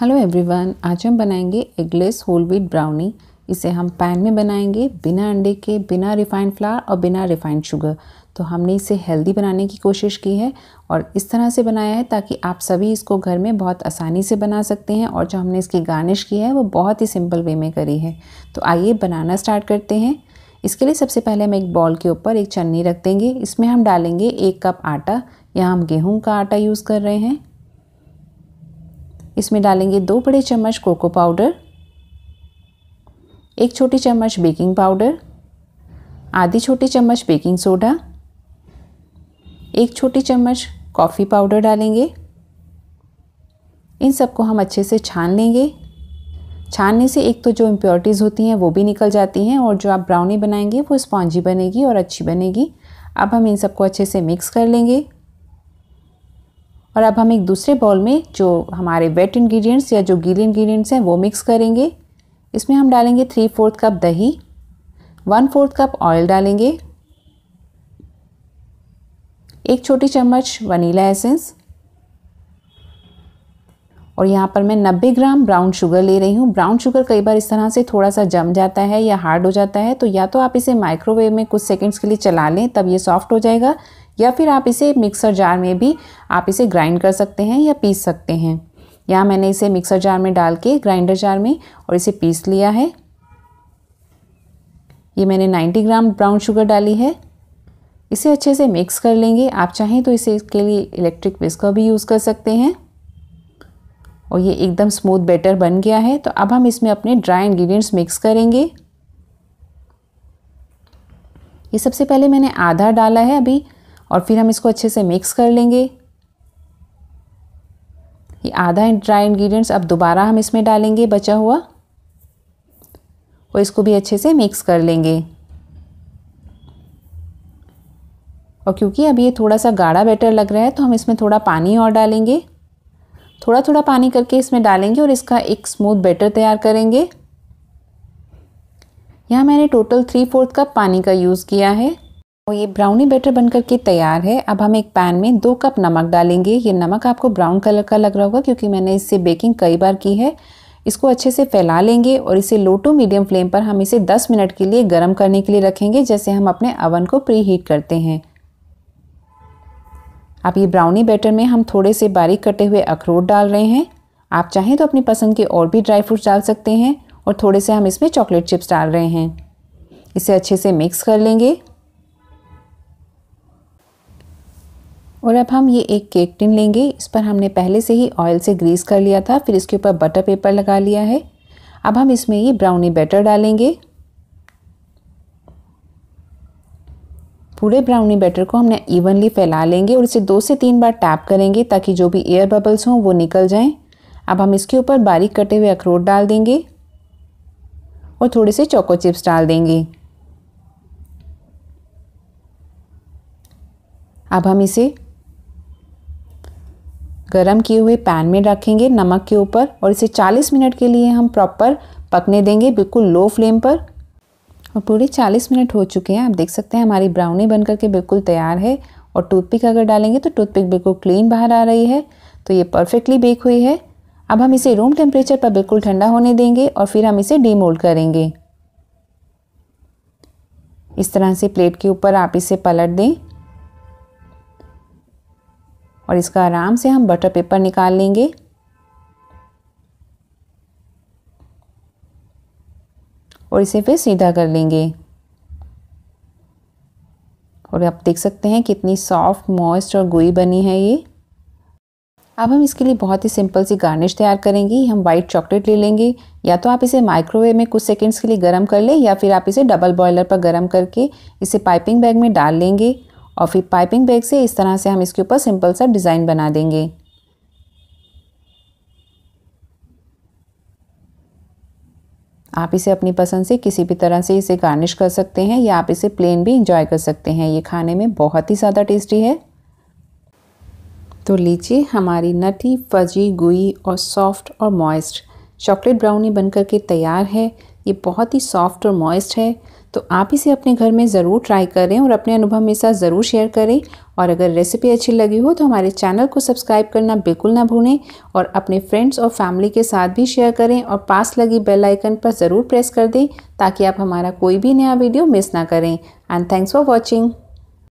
hello everyone आज हम बनाएंगे एगलेस होल व्हीट ब्राउनी इसे हम पैन में बनाएंगे बिना अंडे के बिना रिफाइंड फ्लावर और बिना रिफाइंड शुगर तो हमने इसे हेल्दी बनाने की कोशिश की है और इस तरह से बनाया है ताकि आप सभी इसको घर में बहुत आसानी से बना सकते हैं और जो हमने इसकी गार्निश की है वो बहुत ही सिंपल वे में करी है तो आइए बनाना स्टार्ट करते हैं इसके लिए सबसे पहले हम एक बॉल के ऊपर एक चन्नी रख देंगे इसमें हम डालेंगे एक कप आटा यहाँ हम गेहूँ का आटा यूज़ कर रहे हैं इसमें डालेंगे दो बड़े चम्मच कोको पाउडर एक छोटी चम्मच बेकिंग पाउडर आधी छोटी चम्मच बेकिंग सोडा एक छोटी चम्मच कॉफ़ी पाउडर डालेंगे इन सबको हम अच्छे से छान लेंगे छानने से एक तो जो इम्प्योरिटीज़ होती हैं वो भी निकल जाती हैं और जो आप ब्राउनी बनाएंगे वो स्पॉन्जी बनेगी और अच्छी बनेगी अब हम इन सबको अच्छे से मिक्स कर लेंगे और अब हम एक दूसरे बॉल में जो हमारे वेट इन्ग्रीडियंट्स या जो गीले इन्ग्रीडियंट्स हैं वो मिक्स करेंगे इसमें हम डालेंगे थ्री फोर्थ कप दही वन फोर्थ कप ऑयल डालेंगे एक छोटी चम्मच वनीला एसेंस और यहाँ पर मैं 90 ग्राम ब्राउन शुगर ले रही हूँ ब्राउन शुगर कई बार इस तरह से थोड़ा सा जम जाता है या हार्ड हो जाता है तो या तो आप इसे माइक्रोवेव में कुछ सेकंड्स के लिए चला लें तब ये सॉफ्ट हो जाएगा या फिर आप इसे मिक्सर जार में भी आप इसे ग्राइंड कर सकते हैं या पीस सकते हैं यहाँ मैंने इसे मिक्सर जार में डाल के ग्राइंडर जार में और इसे पीस लिया है ये मैंने 90 ग्राम ब्राउन शुगर डाली है इसे अच्छे से मिक्स कर लेंगे आप चाहें तो इसे इसके लिए इलेक्ट्रिक विस्कर भी यूज़ कर सकते हैं और ये एकदम स्मूथ बैटर बन गया है तो अब हम इसमें अपने ड्राई इन्ग्रीडियंट्स मिक्स करेंगे ये सबसे पहले मैंने आधा डाला है अभी और फिर हम इसको अच्छे से मिक्स कर लेंगे ये आधा ड्राई इंग्रेडिएंट्स अब दोबारा हम इसमें डालेंगे बचा हुआ और इसको भी अच्छे से मिक्स कर लेंगे और क्योंकि अब ये थोड़ा सा गाढ़ा बैटर लग रहा है तो हम इसमें थोड़ा पानी और डालेंगे थोड़ा थोड़ा पानी करके इसमें डालेंगे और इसका एक स्मूथ बैटर तैयार करेंगे यहाँ मैंने टोटल थ्री फोर्थ कप पानी का यूज़ किया है और तो ये ब्राउनी बैटर बनकर के तैयार है अब हम एक पैन में दो कप नमक डालेंगे ये नमक आपको ब्राउन कलर का लग रहा होगा क्योंकि मैंने इससे बेकिंग कई बार की है इसको अच्छे से फैला लेंगे और इसे लो टू मीडियम फ्लेम पर हम इसे 10 मिनट के लिए गर्म करने के लिए रखेंगे जैसे हम अपने अवन को प्री हीट करते हैं अब ये ब्राउनी बैटर में हम थोड़े से बारीक कटे हुए अखरोट डाल रहे हैं आप चाहें तो अपनी पसंद के और भी ड्राई फ्रूट्स डाल सकते हैं और थोड़े से हम इसमें चॉकलेट चिप्स डाल रहे हैं इसे अच्छे से मिक्स कर लेंगे और अब हम ये एक केक टिन लेंगे इस पर हमने पहले से ही ऑयल से ग्रीस कर लिया था फिर इसके ऊपर बटर पेपर लगा लिया है अब हम इसमें ये ब्राउनी बैटर डालेंगे पूरे ब्राउनी बैटर को हमने इवनली फैला लेंगे और इसे दो से तीन बार टैप करेंगे ताकि जो भी एयर बबल्स हों वो निकल जाएं अब हम इसके ऊपर बारीक कटे हुए अखरोट डाल देंगे और थोड़े से चोको चिप्स डाल देंगे अब हम इसे गरम किए हुए पैन में रखेंगे नमक के ऊपर और इसे 40 मिनट के लिए हम प्रॉपर पकने देंगे बिल्कुल लो फ्लेम पर और पूरे 40 मिनट हो चुके हैं आप देख सकते हैं हमारी ब्राउनी बन करके बिल्कुल तैयार है और टूथपिक अगर डालेंगे तो टूथपिक बिल्कुल क्लीन बाहर आ रही है तो ये परफेक्टली बेक हुई है अब हम इसे रूम टेम्परेचर पर बिल्कुल ठंडा होने देंगे और फिर हम इसे डीमोल्ड करेंगे इस तरह से प्लेट के ऊपर आप इसे पलट दें और इसका आराम से हम बटर पेपर निकाल लेंगे और इसे फिर सीधा कर लेंगे और आप देख सकते हैं कितनी सॉफ्ट मॉइस्ट और गोई बनी है ये अब हम इसके लिए बहुत ही सिंपल सी गार्निश तैयार करेंगे हम वाइट चॉकलेट ले लेंगे या तो आप इसे माइक्रोवेव में कुछ सेकंड्स के लिए गर्म कर लें या फिर आप इसे डबल बॉयलर पर गर्म करके इसे पाइपिंग बैग में डाल लेंगे और फिर पाइपिंग बैग से इस तरह से हम इसके ऊपर सिंपल सा डिज़ाइन बना देंगे आप इसे अपनी पसंद से किसी भी तरह से इसे गार्निश कर सकते हैं या आप इसे प्लेन भी इंजॉय कर सकते हैं ये खाने में बहुत ही ज़्यादा टेस्टी है तो लीजिए हमारी नटी फजी गुई और सॉफ्ट और मॉइस्ट चॉकलेट ब्राउनी बनकर के तैयार है ये बहुत ही सॉफ्ट और मॉइस्ट है तो आप इसे अपने घर में ज़रूर ट्राई करें और अपने अनुभव मेरे साथ ज़रूर शेयर करें और अगर रेसिपी अच्छी लगी हो तो हमारे चैनल को सब्सक्राइब करना बिल्कुल ना भूलें और अपने फ्रेंड्स और फैमिली के साथ भी शेयर करें और पास लगी बेल आइकन पर ज़रूर प्रेस कर दें ताकि आप हमारा कोई भी नया वीडियो मिस ना करें एंड थैंक्स फॉर वॉचिंग